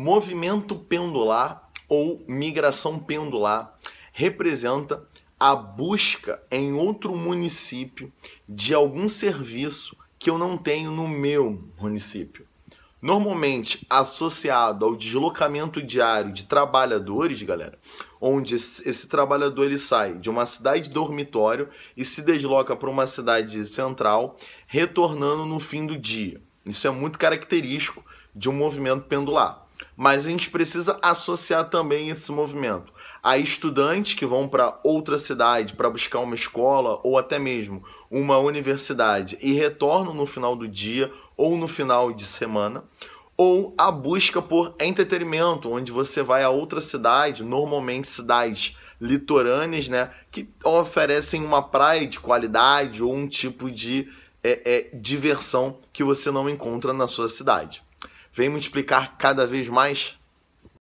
Movimento pendular ou migração pendular representa a busca em outro município de algum serviço que eu não tenho no meu município. Normalmente associado ao deslocamento diário de trabalhadores, galera, onde esse trabalhador ele sai de uma cidade dormitório e se desloca para uma cidade central, retornando no fim do dia. Isso é muito característico de um movimento pendular. Mas a gente precisa associar também esse movimento a estudantes que vão para outra cidade para buscar uma escola ou até mesmo uma universidade e retornam no final do dia ou no final de semana, ou a busca por entretenimento, onde você vai a outra cidade, normalmente cidades litorâneas, né, que oferecem uma praia de qualidade ou um tipo de é, é, diversão que você não encontra na sua cidade vem multiplicar cada vez mais